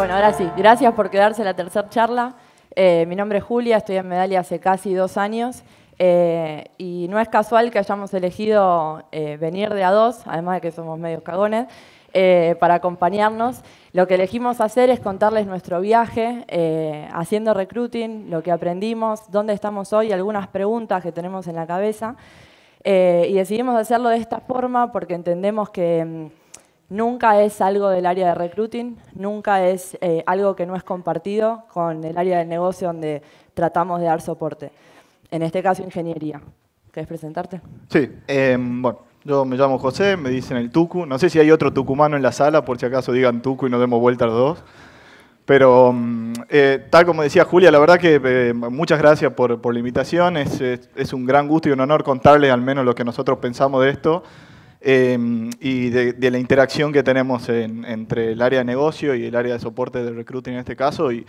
Bueno, ahora sí, gracias por quedarse en la tercera charla. Eh, mi nombre es Julia, estoy en Medalia hace casi dos años eh, y no es casual que hayamos elegido eh, venir de a dos, además de que somos medios cagones, para acompañarnos. Lo que elegimos hacer es contarles nuestro viaje haciendo recruiting, lo que aprendimos, dónde estamos hoy, algunas preguntas que tenemos en la cabeza. y decidimos hacerlo de esta forma porque entendemos que mm, Nunca es algo del área de recruiting, nunca es eh, algo que no es compartido con el área del negocio donde tratamos de dar soporte. En este caso, ingeniería. ¿Querés presentarte? Sí, eh, bueno, yo me llamo José, me dicen el Tucu. No sé si hay otro tucumano en la sala, por si acaso digan Tucu y nos demos vuelta los dos. Pero mm, eh, tal como decía Julia, la verdad que muchas gracias por, la invitación. es, un gran gusto y un honor contarles al menos lo que nosotros pensamos de esto. Em, y de, la interacción que tenemos entre el área de negocio y el área de soporte de recruiting en este caso, y,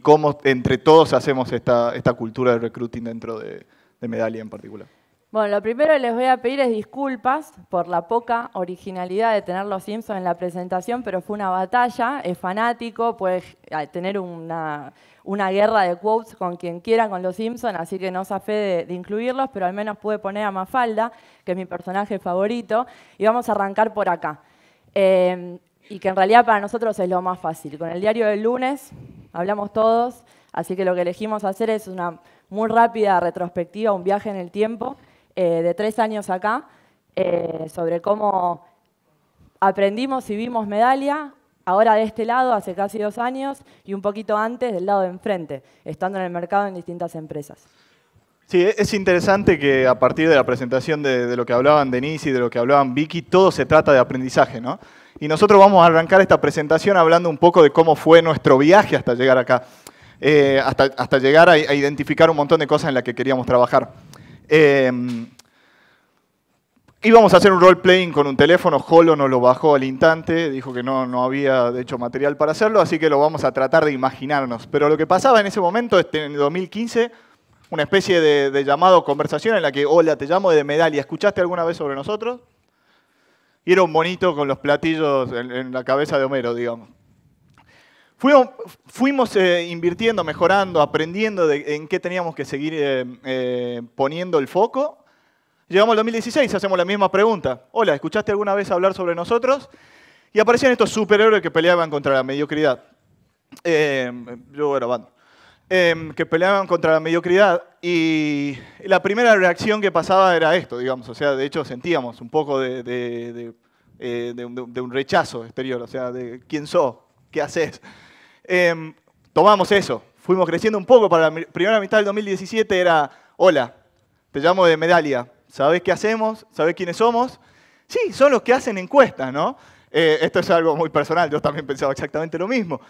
cómo entre todos hacemos esta, cultura de recruiting dentro de, de Medalia en particular. Bueno, lo primero que les voy a pedir es disculpas por la poca originalidad de tener los Simpsons en la presentación, pero fue una batalla, es fanático, puede tener una, guerra de quotes con quien quiera con los Simpsons, así que no se de, de, incluirlos, pero al menos pude poner a Mafalda, que es mi personaje favorito, y vamos a arrancar por acá. Em, y que en realidad para nosotros es lo más fácil. Con el diario del lunes hablamos todos, así que lo que elegimos hacer es una muy rápida retrospectiva, un viaje en el tiempo, eh, de tres años acá eh, sobre cómo aprendimos y vimos Medalia, ahora de este lado, hace casi dos años, y un poquito antes del lado de enfrente, estando en el mercado en distintas empresas. Sí, e-, es interesante que a partir de la presentación de, lo que hablaban Denise y de lo que hablaban Vicky, todo se trata de aprendizaje, ¿no? Y nosotros vamos a arrancar esta presentación hablando un poco de cómo fue nuestro viaje hasta llegar acá, eh, hasta, llegar a, identificar un montón de cosas en las que queríamos trabajar. Em, íbamos a hacer un role-playing con un teléfono, Holo nos lo bajó al instante, dijo que no, había, de hecho, material para hacerlo, así que lo vamos a tratar de imaginarnos. Pero lo que pasaba en ese momento, este, en 2015, una especie de, de, llamado conversación en la que, hola, te llamo de Medalia, ¿escuchaste alguna vez sobre nosotros? Y era un bonito con los platillos en la cabeza de Homero, digamos. Fuimos, eh, invirtiendo, mejorando, aprendiendo en qué teníamos que seguir eh, eh, poniendo el foco. Llegamos al 2016, y hacemos la misma pregunta. Hola, ¿escuchaste alguna vez hablar sobre nosotros? Y aparecían estos superhéroes que peleaban contra la mediocridad. yo era bando. Em, que peleaban contra la mediocridad y la primera reacción que pasaba era esto, digamos. O sea, de hecho sentíamos un poco de, un, rechazo exterior, o sea, de quién sos, qué haces. Em, tomamos eso, fuimos creciendo un poco. Para la primera mitad del 2017 era, hola, te llamo de Medalia, sabes qué hacemos? sabes quiénes somos? Sí, son los que hacen encuestas, ¿no? Eh, esto es algo muy personal, yo también pensaba exactamente lo mismo.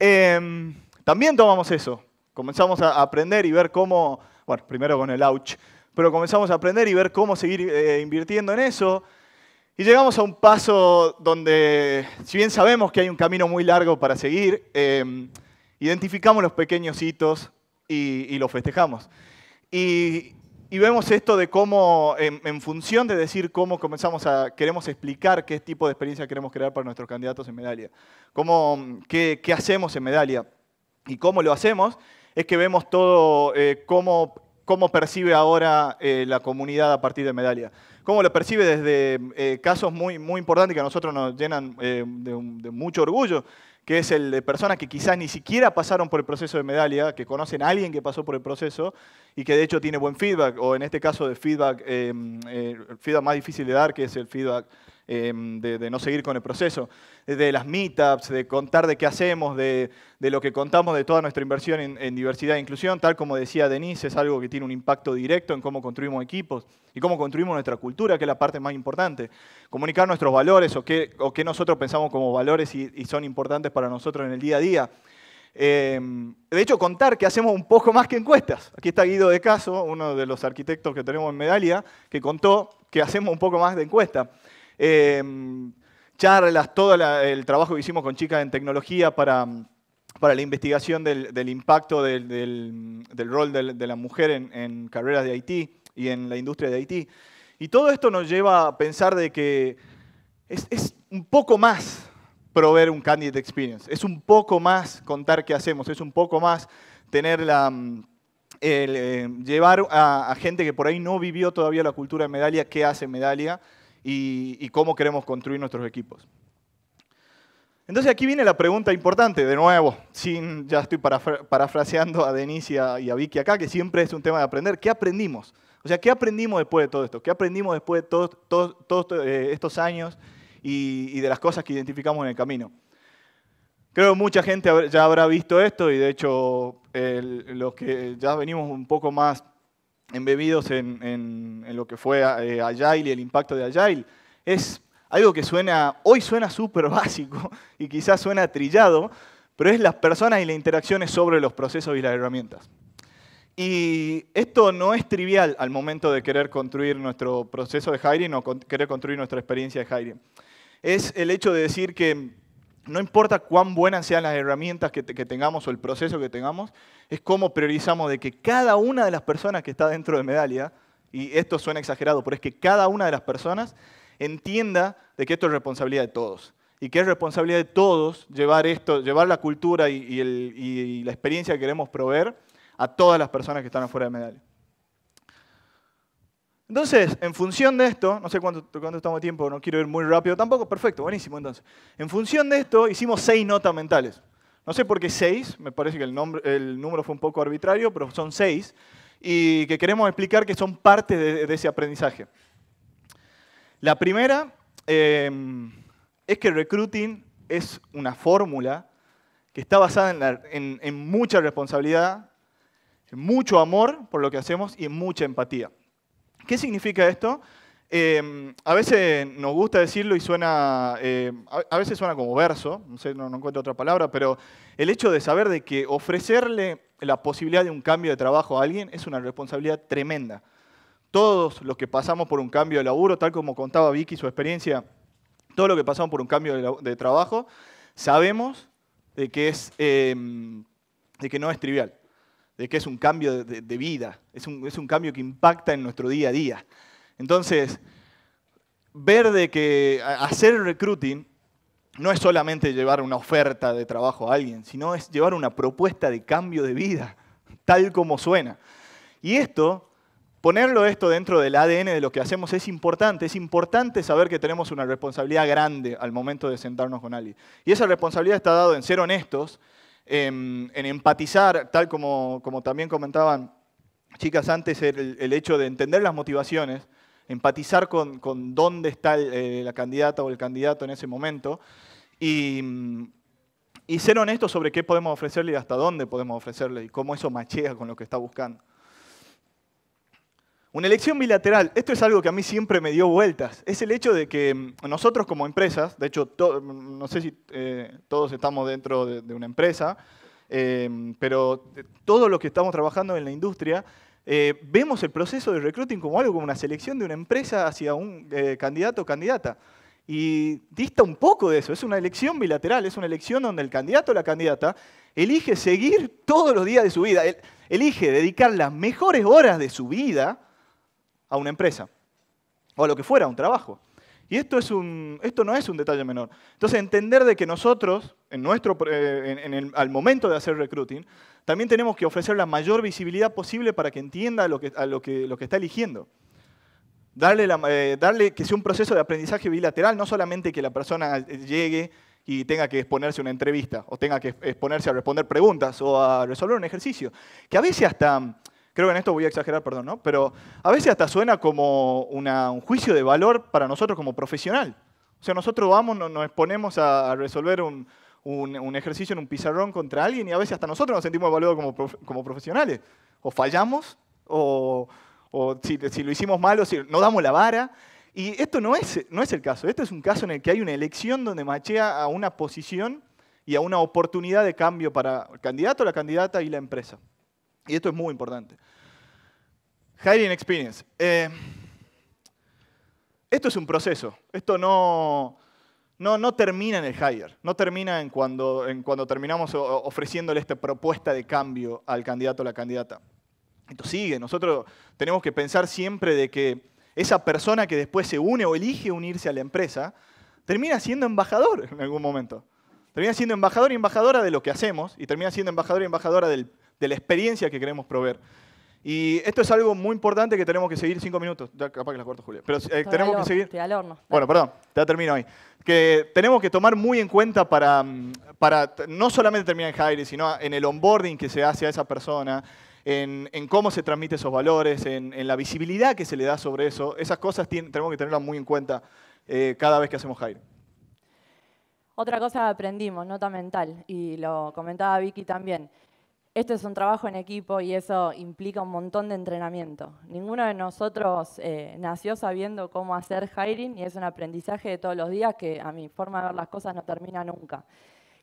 Em, también tomamos eso, comenzamos a aprender y ver cómo, bueno, primero con el ouch, pero comenzamos a aprender y ver cómo seguir eh, invirtiendo en eso, y llegamos a un paso donde, si bien sabemos que hay un camino muy largo para seguir, em, identificamos los pequeños hitos y, los festejamos. Y, vemos esto de cómo, en, función de decir cómo comenzamos a, queremos explicar qué tipo de experiencia queremos crear para nuestros candidatos en Medalia, cómo, qué, hacemos en Medalia y cómo lo hacemos, es que vemos todo eh, cómo, cómo percibe ahora eh, la comunidad a partir de Medalia cómo lo percibe desde eh, casos muy, muy importantes que a nosotros nos llenan eh, de, mucho orgullo, que es el de personas que quizás ni siquiera pasaron por el proceso de medalla, que conocen a alguien que pasó por el proceso y que de hecho tiene buen feedback, o en este caso de feedback, eh, el feedback más difícil de dar, que es el feedback Em, de, no seguir con el proceso, de las meetups, de contar de qué hacemos, de, lo que contamos de toda nuestra inversión en, diversidad e inclusión, tal como decía Denise, es algo que tiene un impacto directo en cómo construimos equipos y cómo construimos nuestra cultura, que es la parte más importante. Comunicar nuestros valores o qué, nosotros pensamos como valores y, son importantes para nosotros en el día a día. Em, de hecho, contar que hacemos un poco más que encuestas. Aquí está Guido de Caso, uno de los arquitectos que tenemos en Medalia, que contó que hacemos un poco más de encuesta eh, charlas, todo el trabajo que hicimos con chicas en tecnología para, para la investigación del, del impacto del, del, rol de, la mujer en, carreras de Haití y en la industria de Haití. Y todo esto nos lleva a pensar de que es, es un poco más proveer un candidate experience, es un poco más contar qué hacemos, es un poco más tener la, mm, eh, llevar a, gente que por ahí no vivió todavía la cultura de Medalla qué hace Medalia, y, cómo queremos construir nuestros equipos. Entonces aquí viene la pregunta importante, de nuevo, sin, ya estoy parafraseando a Denicia y a, Vicky acá, que siempre es un tema de aprender. ¿Qué aprendimos? O sea, ¿qué aprendimos después de todo esto? ¿Qué aprendimos después de todos eh, estos años y, de las cosas que identificamos en el camino? Creo que mucha gente ya habrá visto esto y de hecho los que ya venimos un poco más embebidos en, en, en lo que fue eh, Agile y el impacto de Agile. Es algo que suena, hoy suena súper básico y quizás suena trillado, pero es las personas y las interacciones sobre los procesos y las herramientas. Y esto no es trivial al momento de querer construir nuestro proceso de hiring o querer construir nuestra experiencia de hiring. Es el hecho de decir que no importa cuán buenas sean las herramientas que, tengamos o el proceso que tengamos, es cómo priorizamos de que cada una de las personas que está dentro de Medalia, y esto suena exagerado, pero es que cada una de las personas entienda de que esto es responsabilidad de todos. Y que es responsabilidad de todos llevar esto, llevar la cultura y, y la experiencia que queremos proveer a todas las personas que están afuera de Medalia. Entonces, en función de esto, no sé cuánto, estamos tiempo, no quiero ir muy rápido tampoco, perfecto, buenísimo entonces. En función de esto hicimos seis notas mentales. No sé por qué seis, me parece que el, número fue un poco arbitrario, pero son seis, y que queremos explicar que son parte de, ese aprendizaje. La primera em, es que el recruiting es una fórmula que está basada en, en mucha responsabilidad, en mucho amor por lo que hacemos y en mucha empatía. ¿Qué significa esto? Em, a veces nos gusta decirlo y suena, em, a veces suena como verso, no, sé, no, encuentro otra palabra, pero el hecho de saber de que ofrecerle la posibilidad de un cambio de trabajo a alguien es una responsabilidad tremenda. Todos los que pasamos por un cambio de laburo, tal como contaba Vicky su experiencia, todos los que pasamos por un cambio de, trabajo, sabemos de que, es, em, de que no es trivial de que es un cambio de, vida, es un, cambio que impacta en nuestro día a día. Entonces, ver de que hacer recruiting no es solamente llevar una oferta de trabajo a alguien, sino es llevar una propuesta de cambio de vida, tal como suena. Y esto, ponerlo esto dentro del ADN de lo que hacemos es importante. Es importante saber que tenemos una responsabilidad grande al momento de sentarnos con alguien. Y esa responsabilidad está dada en ser honestos, en, empatizar, tal como, también comentaban chicas antes, el, hecho de entender las motivaciones, empatizar con, con dónde está eh, la candidata o el candidato en ese momento y, y ser honesto sobre qué podemos ofrecerle y hasta dónde podemos ofrecerle y cómo eso machea con lo que está buscando. Una elección bilateral, esto es algo que a mí siempre me dio vueltas, es el hecho de que mm, nosotros como empresas, de hecho, mm, no sé si eh, todos estamos dentro de, una empresa, em, pero todos los que estamos trabajando en la industria, eh, vemos el proceso de recruiting como algo como una selección de una empresa hacia un eh, candidato o candidata. Y dista un poco de eso, es una elección bilateral, es una elección donde el candidato o la candidata elige seguir todos los días de su vida, elige dedicar las mejores horas de su vida, a una empresa o a lo que fuera, a un trabajo. Y esto, es un, esto no es un detalle menor. Entonces, entender de que nosotros, en nuestro, eh, al momento de hacer recruiting, también tenemos que ofrecer la mayor visibilidad posible para que entienda lo que, a lo que, lo que está eligiendo. Darle, eh, darle que sea un proceso de aprendizaje bilateral, no solamente que la persona llegue y tenga que exponerse a una entrevista, o tenga que exponerse a responder preguntas o a resolver un ejercicio, que a veces hasta creo que en esto voy a exagerar, perdón, ¿no? Pero a veces hasta suena como un juicio de valor para nosotros como profesional. O sea, nosotros vamos, nos exponemos a, resolver un, ejercicio en un pizarrón contra alguien y a veces hasta nosotros nos sentimos evaluados como, profesionales. O fallamos, o, si, lo hicimos mal, o si no damos la vara. Y esto no es, no es el caso. Este es un caso en el que hay una elección donde machea a una posición y a una oportunidad de cambio para el candidato, la candidata y la empresa. Y esto es muy importante. Hiring Experience. Eh, esto es un proceso. Esto no, no, no, termina en el hire. No termina en cuando, en cuando terminamos ofreciéndole esta propuesta de cambio al candidato o la candidata. Esto sigue. Nosotros tenemos que pensar siempre de que esa persona que después se une o elige unirse a la empresa termina siendo embajador en algún momento. Termina siendo embajador y embajadora de lo que hacemos y termina siendo embajador y embajadora del de la experiencia que queremos proveer. Y esto es algo muy importante que tenemos que seguir cinco minutos. Ya capaz que las corto, Julia. Pero eh, tenemos que seguir. al horno. Bueno, perdón, ya termino ahí. Que tenemos que tomar muy en cuenta para, mm, para no solamente terminar en Jaire, sino en el onboarding que se hace a esa persona, en, en cómo se transmiten esos valores, en, la visibilidad que se le da sobre eso. Esas cosas tenemos que tenerlas muy en cuenta eh, cada vez que hacemos Jaire. Otra cosa aprendimos, nota mental, y lo comentaba Vicky también. Esto es un trabajo en equipo y eso implica un montón de entrenamiento. Ninguno de nosotros eh, nació sabiendo cómo hacer hiring y es un aprendizaje de todos los días que a mi forma de ver las cosas no termina nunca.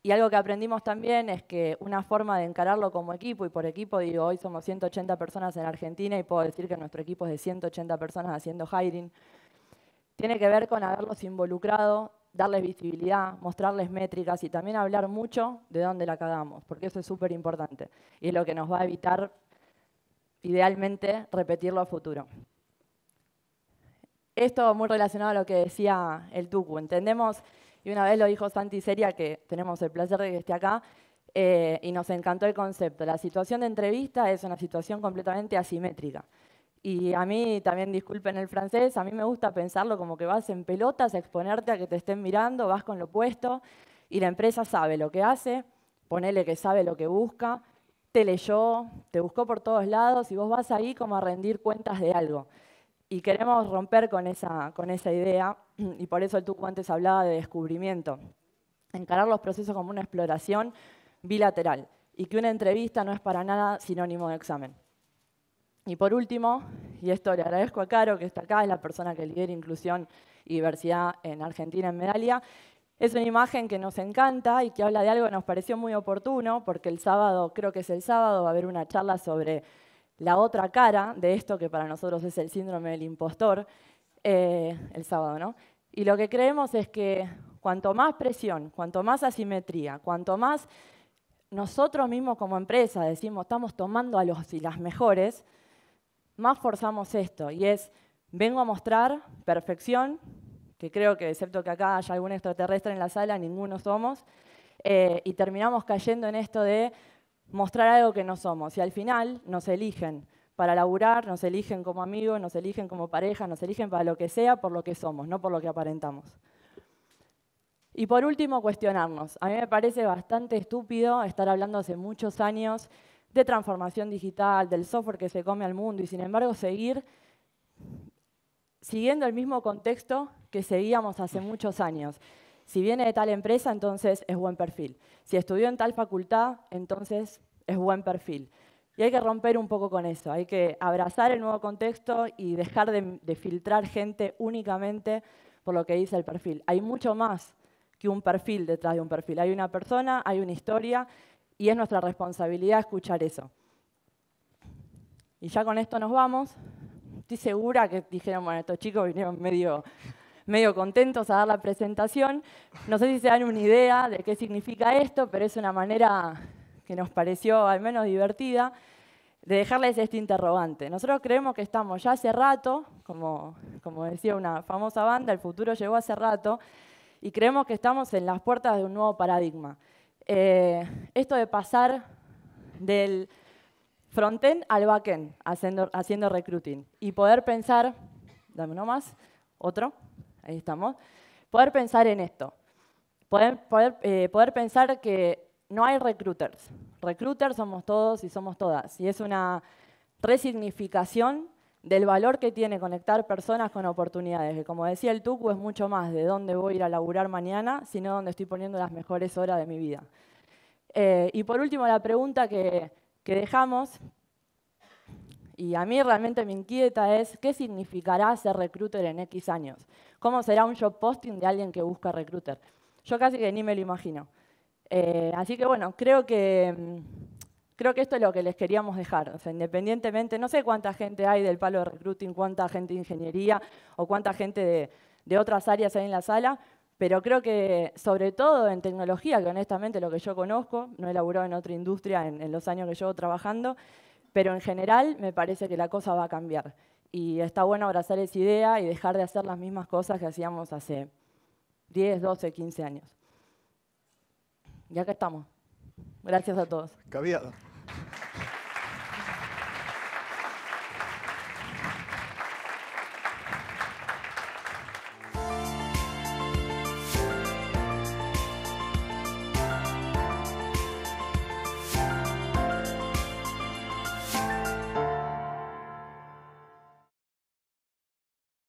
Y algo que aprendimos también es que una forma de encararlo como equipo, y por equipo digo, hoy somos 180 personas en Argentina y puedo decir que nuestro equipo es de 180 personas haciendo hiring, tiene que ver con haberlos involucrado darles visibilidad, mostrarles métricas y también hablar mucho de dónde la cagamos, porque eso es súper importante y es lo que nos va a evitar, idealmente, repetirlo a futuro. Esto muy relacionado a lo que decía el Tucu. Entendemos, y una vez lo dijo Santi Seria, que tenemos el placer de que esté acá, eh, y nos encantó el concepto. La situación de entrevista es una situación completamente asimétrica. Y a mí, también disculpen el francés, a mí me gusta pensarlo como que vas en pelotas a exponerte a que te estén mirando, vas con lo puesto y la empresa sabe lo que hace, ponele que sabe lo que busca, te leyó, te buscó por todos lados y vos vas ahí como a rendir cuentas de algo. Y queremos romper con esa, con esa idea y por eso el Tucu antes hablaba de descubrimiento. Encarar los procesos como una exploración bilateral y que una entrevista no es para nada sinónimo de examen. Y por último, y esto le agradezco a Caro, que está acá, es la persona que lidera inclusión y diversidad en Argentina en Medalia, es una imagen que nos encanta y que habla de algo que nos pareció muy oportuno, porque el sábado, creo que es el sábado, va a haber una charla sobre la otra cara de esto que para nosotros es el síndrome del impostor, eh, el sábado, ¿no? Y lo que creemos es que cuanto más presión, cuanto más asimetría, cuanto más nosotros mismos como empresa decimos estamos tomando a los y las mejores, más forzamos esto y es, vengo a mostrar perfección, que creo que excepto que acá haya algún extraterrestre en la sala, ninguno somos, eh, y terminamos cayendo en esto de mostrar algo que no somos. Y al final nos eligen para laburar, nos eligen como amigos, nos eligen como pareja, nos eligen para lo que sea, por lo que somos, no por lo que aparentamos. Y por último, cuestionarnos. A mí me parece bastante estúpido estar hablando hace muchos años de transformación digital, del software que se come al mundo, y sin embargo seguir siguiendo el mismo contexto que seguíamos hace muchos años. Si viene de tal empresa, entonces es buen perfil. Si estudió en tal facultad, entonces es buen perfil. Y hay que romper un poco con eso, hay que abrazar el nuevo contexto y dejar de, filtrar gente únicamente por lo que dice el perfil. Hay mucho más que un perfil detrás de un perfil. Hay una persona, hay una historia y es nuestra responsabilidad escuchar eso. Y ya con esto nos vamos. Estoy segura que dijeron, bueno, estos chicos vinieron medio, medio contentos a dar la presentación. No sé si se dan una idea de qué significa esto, pero es una manera que nos pareció al menos divertida de dejarles este interrogante. Nosotros creemos que estamos ya hace rato, como, como decía una famosa banda, el futuro llegó hace rato, y creemos que estamos en las puertas de un nuevo paradigma. Eh, esto de pasar del frontend al backend haciendo, haciendo recruiting y poder pensar, dame uno más, otro, ahí estamos, poder pensar en esto, poder, poder, eh, poder pensar que no hay recruiters, recruiters somos todos y somos todas, y es una resignificación del valor que tiene conectar personas con oportunidades, que como decía el Tucu es mucho más de dónde voy a ir a laburar mañana, sino dónde estoy poniendo las mejores horas de mi vida. Eh, y por último, la pregunta que, dejamos, y a mí realmente me inquieta es qué significará ser recruiter en X años. ¿Cómo será un job posting de alguien que busca recruiter? Yo casi que ni me lo imagino. Eh, así que bueno, creo que mm, Creo que esto es lo que les queríamos dejar. independientemente, no sé cuánta gente hay del palo de recruiting, cuánta gente de ingeniería o cuánta gente de, otras áreas hay en la sala, pero creo que sobre todo en tecnología, que honestamente lo que yo conozco, no he laburado en otra industria en, en los años que llevo trabajando, pero en general me parece que la cosa va a cambiar. Y está bueno abrazar esa idea y dejar de hacer las mismas cosas que hacíamos hace 10, 12, 15 años. Y acá estamos. Gracias a todos.